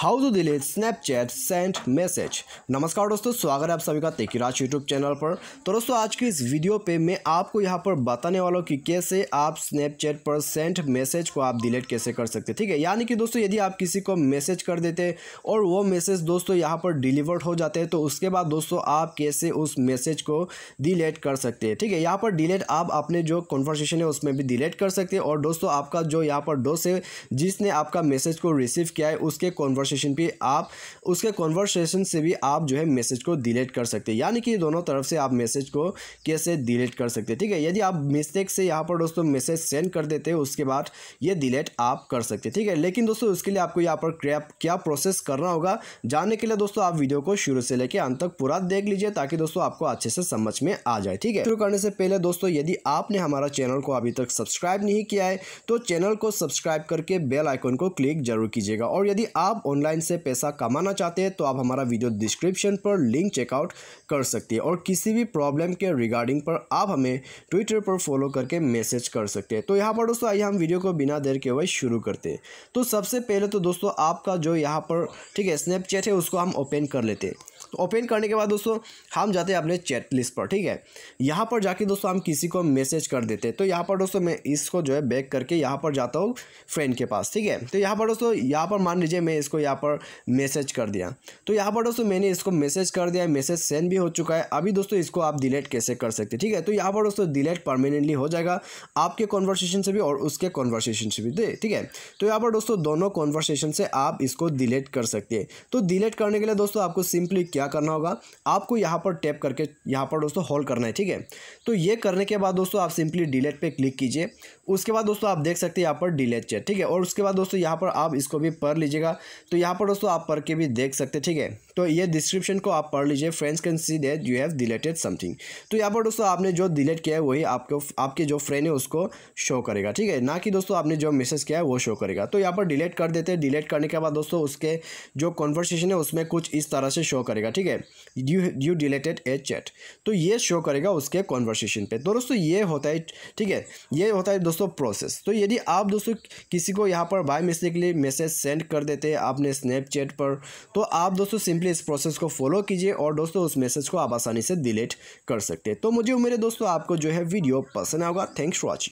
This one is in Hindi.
how to delete Snapchat sent message नमस्कार दोस्तों स्वागत है आप सभी का तेकी राज यूट्यूब चैनल पर तो दोस्तों आज की इस वीडियो पे मैं आपको यहाँ पर बताने वाला हूँ कि कैसे आप स्नैपचैट पर सेंट मैसेज को आप डिलीट कैसे कर सकते ठीक है यानी कि दोस्तों यदि आप किसी को मैसेज कर देते और वो मैसेज दोस्तों यहाँ पर डिलीवर्ड हो जाते हैं तो उसके बाद दोस्तों आप कैसे उस मैसेज को डिलीट कर सकते हैं ठीक है यहाँ पर डिलीट आप अपने जो कॉन्वर्सेशन है उसमें भी डिलीट कर सकते हैं और दोस्तों आपका जो यहाँ पर दोस्त है जिसने आपका मैसेज को रिसीव किया है उसके कॉन्वर्स कॉन्वर्सेशन पे आप उसके कॉन्वर्सेशन से भी आप जो है मैसेज को डिलीट कर सकते हैं यानी कि दोनों तरफ से आप मैसेज को कैसे डिलीट कर सकते हैं ठीक है यदि आप मिस्टेक से यहाँ पर दोस्तों मैसेज सेंड कर देते हैं उसके बाद ये डिलीट आप कर सकते ठीक है लेकिन दोस्तों उसके लिए आपको यहाँ पर क्या प्रोसेस करना होगा जानने के लिए दोस्तों आप वीडियो को शुरू से लेकर अंत तक पूरा देख लीजिए ताकि दोस्तों आपको अच्छे से समझ में आ जाए ठीक है शुरू करने से पहले दोस्तों यदि आपने हमारा चैनल को अभी तक सब्सक्राइब नहीं किया है तो चैनल को सब्सक्राइब करके बेल आइकन को क्लिक जरूर कीजिएगा और यदि आप ऑनलाइन से पैसा कमाना चाहते हैं तो आप हमारा वीडियो डिस्क्रिप्शन पर लिंक चेकआउट कर सकते हैं और किसी भी प्रॉब्लम के रिगार्डिंग पर आप हमें ट्विटर पर फॉलो करके मैसेज कर सकते हैं तो यहाँ पर दोस्तों आइए हम वीडियो को बिना देर के हुए शुरू करते हैं तो सबसे पहले तो दोस्तों आपका जो यहाँ पर ठीक है स्नैपचैट है उसको हम ओपन कर लेते हैं तो ओपन करने के बाद दोस्तों हम जाते हैं अपने चैट लिस्ट पर ठीक है यहाँ पर जाके दोस्तों हम किसी को मैसेज कर देते हैं तो यहाँ पर दोस्तों मैं इसको जो है बैक करके यहाँ पर जाता हूँ फ्रेंड के पास ठीक है तो यहाँ पर दोस्तों यहाँ पर मान लीजिए मैं इसको यहाँ पर मैसेज कर दिया तो यहाँ पर दोस्तों मैंने इसको मैसेज कर दिया है मैसेज सेंड भी हो चुका है अभी दोस्तों इसको आप डिलीट कैसे कर सकते ठीक है तो यहाँ पर दोस्तों डिलीट परमानेंटली हो जाएगा आपके कॉन्वर्सेशन से भी और उसके कॉन्वर्सेशन से भी ठीक है तो यहाँ पर दोस्तों दोनों कॉन्वर्सेशन से आप इसको डिलीट कर सकते हैं तो डिलीट करने के लिए दोस्तों आपको सिंपली क्या करना होगा आपको यहाँ पर टैप करके यहाँ पर दोस्तों होल्ड करना है ठीक है तो ये करने के बाद दोस्तों आप सिंपली डिलीट पर क्लिक कीजिए उसके बाद दोस्तों आप देख सकते हैं यहाँ पर डिलीट चेट ठीक है और उसके बाद दोस्तों यहाँ पर आप इसको भी पढ़ लीजिएगा तो यहाँ पर दोस्तों आप पढ़ के भी देख सकते ठीक है तो ये डिस्क्रिप्शन को आप पढ़ लीजिए friends can see that you have deleted something तो यहाँ पर दोस्तों आपने जो डिलेट किया है वही आपको आपके जो फ्रेंड है उसको शो करेगा ठीक है ना कि दोस्तों आपने जो मैसेज किया है वो शो करेगा तो यहाँ पर डिलीट कर देते हैं डिलीट करने के बाद दोस्तों उसके जो कॉन्वर्सेशन है उसमें कुछ इस तरह से शो करेगा ठीक है you you deleted a chat तो ये शो करेगा उसके कॉन्वर्सेशन पर तो दोस्तों ये होता है ठीक है ये होता है दोस्तों प्रोसेस तो यदि आप दोस्तों किसी को यहाँ पर बाय मिस्टेकली मैसेज सेंड कर देते हैं आप अपने स्नैपचैट पर तो आप दोस्तों सिंपली इस प्रोसेस को फॉलो कीजिए और दोस्तों उस मैसेज को आप आसानी से डिलीट कर सकते हैं तो मुझे मेरे दोस्तों आपको जो है वीडियो पसंद आएगा थैंक्स फॉर वॉचिंग